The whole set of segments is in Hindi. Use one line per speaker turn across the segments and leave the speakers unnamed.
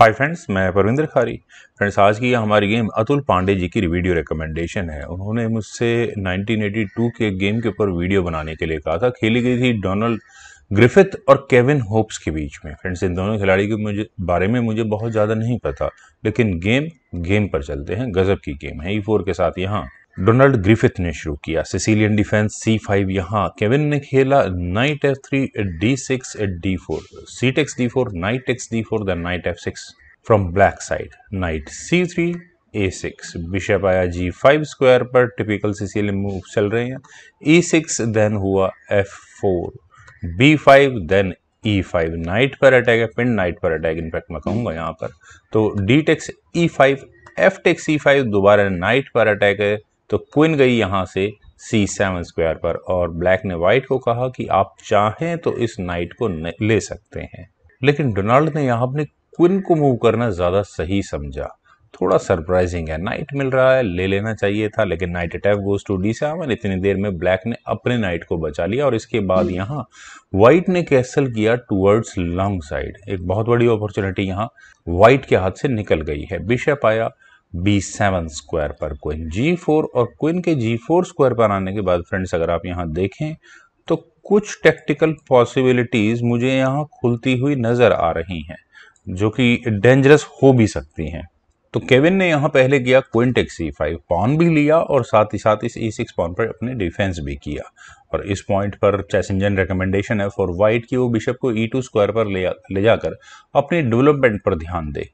हाय फ्रेंड्स मैं परविंदर खारी फ्रेंड्स आज की हमारी गेम अतुल पांडे जी की वीडियो रिकमेंडेशन है उन्होंने मुझसे 1982 के गेम के ऊपर वीडियो बनाने के लिए कहा था खेली गई थी डोनाल्ड ग्रिफिथ और केविन होप्स के बीच में फ्रेंड्स इन दोनों खिलाड़ी के मुझे बारे में मुझे बहुत ज़्यादा नहीं पता लेकिन गेम गेम पर चलते हैं गज़ब की गेम है ई e फोर के साथ यहाँ डोनाल्ड ग्रिफिथ ने शुरू किया सिसिलियन डिफेंस सी फाइव यहाँ केविन ने खेला knight F three D six D four C takes D four knight X D four then knight F six from black side knight C three A six bishop आया जी फाइव स्क्वायर पर टिपिकल सिसिलियन मूव चल रहे हैं ई सिक्स देन हुआ F four B five then E five knight पर अटैक है पिन नाइट पर अटैक इनफैक्ट मैं कहूँगा यहाँ पर तो D takes E five F takes E five दोबारा नाइट पर अटैक है तो क्विन गई यहाँ से सी सेवन स्क्वायर पर और ब्लैक ने वाइट को कहा कि आप चाहें तो इस नाइट को ले सकते हैं लेकिन डोनाल्ड ने यहाँ अपने क्विन को मूव करना ज़्यादा सही समझा थोड़ा सरप्राइजिंग है नाइट मिल रहा है ले लेना चाहिए था लेकिन knight attack goes to D seven इतनी देर में ब्लैक ने अपने नाइट को बचा लिया और इसके बाद यहाँ व्हाइट ने कैसल किया टूवर्ड्स लॉन्ग साइड एक बहुत बड़ी अपॉर्चुनिटी यहाँ व्हाइट के हाथ से निकल गई है बिशप आया बी सेवन स्क्वायर पर क्विन जी फोर और क्विन के जी फोर स्क्वायर पर आने के बाद फ्रेंड्स अगर आप यहाँ देखें तो कुछ टेक्टिकल पॉसिबिलिटीज़ मुझे यहाँ खुलती हुई नज़र आ रही हैं जो कि डेंजरस हो भी सकती हैं तो केविन ने यहाँ पहले किया queen take C five pawn भी लिया और साथ ही साथ इस ई सिक्स पॉन पर अपने डिफेंस भी किया और इस पॉइंट पर चैसेंजन रिकमेंडेशन है फॉर वाइट कि वो बिशप को ई टू स्क्वायर पर ले ले जाकर अपनी डेवलपमेंट पर ध्यान दे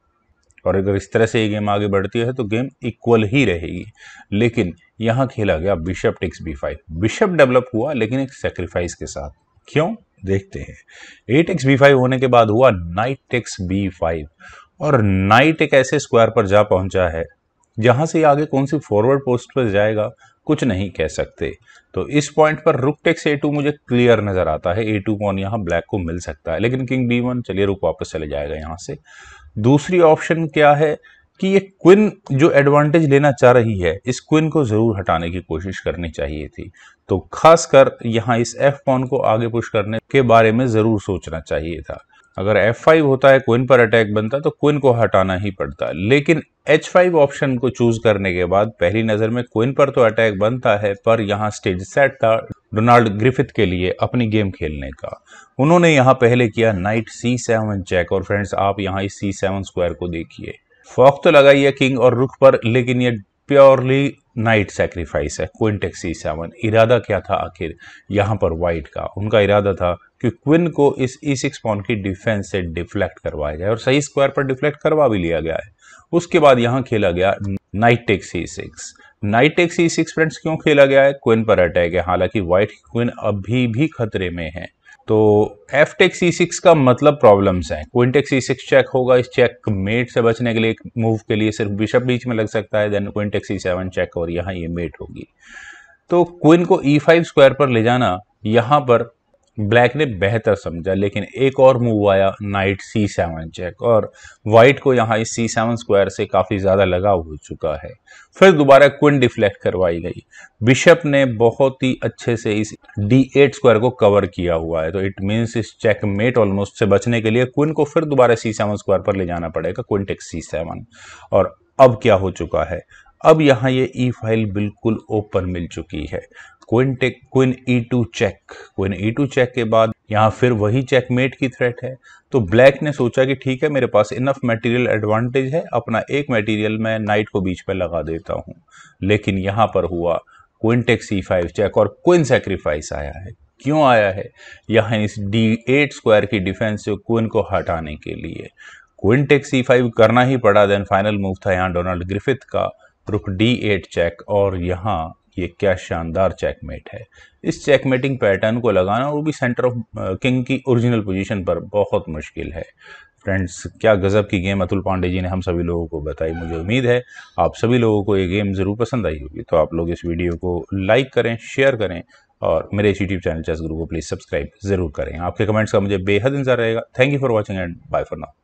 और अगर इस तरह से ये गेम आगे बढ़ती है तो गेम इक्वल ही रहेगी लेकिन यहाँ खेला गया bishop takes B five bishop develop हुआ लेकिन एक सेक्रीफाइस के साथ क्यों देखते हैं एट एक्स बी फाइव होने के बाद हुआ नाइट टिक्स बी फाइव और नाइट एक ऐसे स्क्वायर पर जा पहुंचा है जहां से आगे कौन सी फॉरवर्ड पोस्ट पर जाएगा कुछ नहीं कह सकते तो इस पॉइंट पर रुक टेक्स ए टू मुझे क्लियर नज़र आता है ए टू कौन यहाँ ब्लैक को मिल सकता है लेकिन किंग बी वन चलिए रुक वापस चले जाएगा यहाँ से दूसरी ऑप्शन क्या है कि ये क्विन जो एडवांटेज लेना चाह रही है इस क्विन को ज़रूर हटाने की कोशिश करनी चाहिए थी तो खासकर यहाँ इस एफ पॉन को आगे पुश करने के बारे में ज़रूर सोचना चाहिए था अगर एफ फाइव होता है क्विन पर अटैक बनता तो क्विन को हटाना ही पड़ता लेकिन एच फाइव ऑप्शन को चूज करने के बाद पहली नज़र में क्विन पर तो अटैक बनता है पर यहाँ स्टेज सेट था डोनाल्ड ग्रिफिथ के लिए अपनी गेम खेलने का उन्होंने यहाँ पहले किया नाइट सी सेवन चेक और फ्रेंड्स आप यहाँ इस सी सेवन स्क्वायर को देखिए फॉक तो लगाई है किंग और रुख पर लेकिन ये प्योरली नाइट सेक्रीफाइस है क्विन टेक सी सेवन इरादा क्या था आखिर यहाँ पर वाइट का उनका इरादा था कि क्विन को इस ई सिक्स पॉन की डिफेंस से डिफ्लेक्ट करवाया जाए और सही स्क्वायर पर डिफ्लेक्ट करवा भी लिया गया है उसके बाद यहाँ खेला गया knight take C six knight एक सी सिक्स फ्रेंड्स क्यों खेला गया है क्वीन पर अटैक है हालांकि व्हाइट क्वीन अभी भी खतरे में है तो एफ टेक सी सिक्स का मतलब प्रॉब्लम्स है queen queen take C six check होगा इस चेक मेट से बचने के लिए मूव के लिए सिर्फ बिशप बीच में लग सकता है then queen queen take C seven check और यहाँ ये मेट होगी तो क्वीन को ई e फाइव स्क्वायर पर ले जाना यहाँ पर ब्लैक ने बेहतर समझा लेकिन एक और मूव आया नाइट सी सेवन चेक और वाइट को यहाँ इस सी सेवन स्क्वायर से काफ़ी ज़्यादा लगाव हो चुका है फिर दोबारा क्विन डिफ्लेक्ट करवाई गई बिशप ने बहुत ही अच्छे से इस डी एट स्क्वायर को कवर किया हुआ है तो इट मीन्स इस चेक मेट ऑलमोस्ट से बचने के लिए क्विन को फिर दोबारा सी सेवन स्क्वायर पर ले जाना पड़ेगा क्विंटेक्स सी सेवन और अब क्या हो चुका है अब यहाँ ये ई e फाइल बिल्कुल ओपन मिल चुकी है queen take queen E two check queen E two check के बाद यहाँ फिर वही चेकमेट की थ्रेट है तो ब्लैक ने सोचा कि ठीक है मेरे पास इनफ मटेरियल एडवांटेज है अपना एक मटेरियल मैं नाइट को बीच में लगा देता हूँ लेकिन यहाँ पर हुआ queen take C five check और क्विन सेक्रीफाइस आया है क्यों आया है यहाँ इस डी एट स्क्वायर की डिफेंस से क्विन को हटाने के लिए क्विन टेक सी फाइव करना ही पड़ा देन फाइनल मूव था यहाँ डोनाल्ड ग्रिफिथ का रुक डी एट चेक और यहाँ ये क्या शानदार चेकमेट है इस चेकमेटिंग पैटर्न को लगाना वो भी सेंटर ऑफ किंग की ओरिजिनल पोजीशन पर बहुत मुश्किल है फ्रेंड्स क्या गज़ब की गेम अतुल पांडे जी ने हम सभी लोगों को बताई मुझे उम्मीद है आप सभी लोगों को ये गेम ज़रूर पसंद आई होगी तो आप लोग इस वीडियो को लाइक करें शेयर करें और मेरे इस यूट्यूब चैनल चेस गुरु को प्लीज़ सब्सक्राइब ज़रूर करें आपके कमेंट्स का मुझे बेहद इंतजार रहेगा thank you for watching and bye for now